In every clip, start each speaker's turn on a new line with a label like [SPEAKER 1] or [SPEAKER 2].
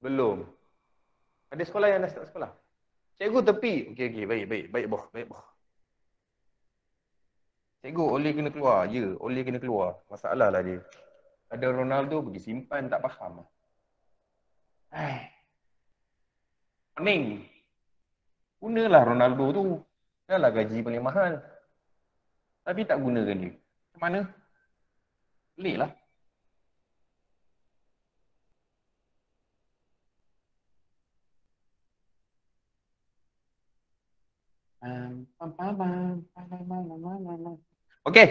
[SPEAKER 1] Belum. Ada sekolah yang dah start sekolah. Cikgu tepi. Okey okey baik baik baik boh baik boh. Cikgu oli kena keluar. Ya, oli kena keluar. Masalah lah dia. Ada Ronaldo pergi simpan tak faham. Hai. Pening. Gunalah Ronaldo tu. Dahlah gaji paling mahal. Tapi tak gunakan dia. Macam mana? Pelik lah. Okey.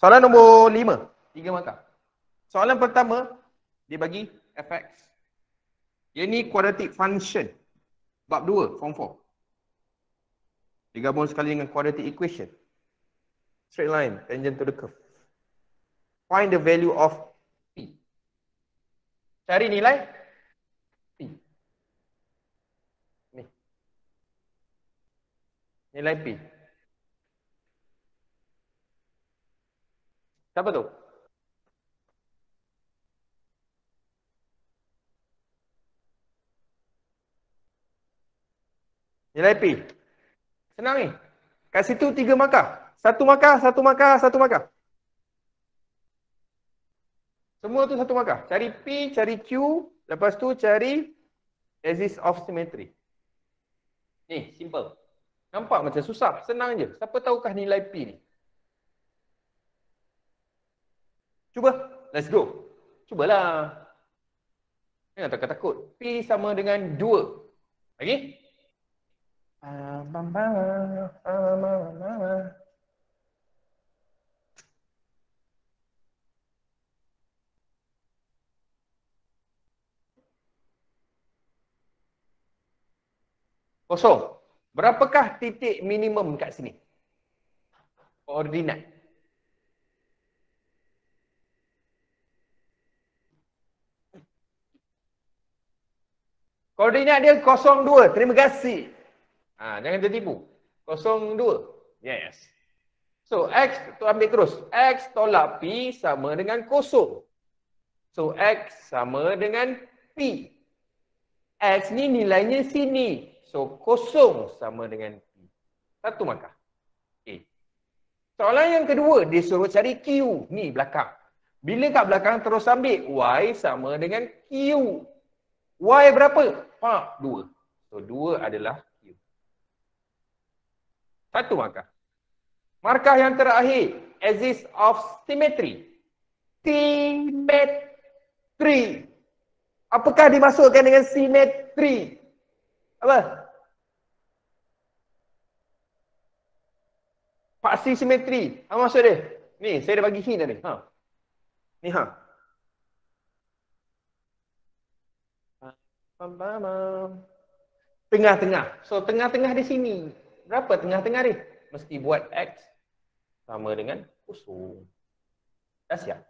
[SPEAKER 1] Soalan nombor lima. Tiga markah. Soalan pertama, dia bagi fx. Ia ni quadratic function. Bab dua, form four. Digabung sekali dengan quadratic equation. Straight line, tangent to the curve. Find the value of P. Cari nilai nilai P. Siapa tu? Nilai P. Senang ni. Kat situ tiga markah. Satu markah, satu markah, satu markah. Semua tu satu markah. Cari P, cari Q. Lepas tu cari axis of symmetry. Ni, simple. Nampak macam susah, senang je. Siapa tahukah nilai P ni? Cuba, let's go. Cubalah. Jangan takut-takut. P sama dengan 2. Lagi. Kosong. Berapakah titik minimum kat sini? Koordinat. Koordinat dia 02. Terima kasih. Ha, jangan tertipu. 02. Yes. So, X tu ambil terus. X tolak P sama dengan kosong. So, X sama dengan P. X ni nilainya sini. So kosong sama dengan P. Satu markah. A. Soalan yang kedua, dia suruh cari Q. Ni belakang. Bila kat belakang terus ambil, Y sama dengan Q. Y berapa? Ha, dua. So dua adalah Q. Satu markah. Markah yang terakhir, exist of symmetry. Symmetry. Apakah dimasukkan dengan symmetry? Apa? asimetri. Apa maksud dia? Ni, saya dah bagi hint dah ni. Ha. Ni ha. Tengah-tengah. So, tengah-tengah di sini. Berapa tengah-tengah ni, Mesti buat X sama dengan kosong. Dah siap?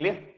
[SPEAKER 1] Clear?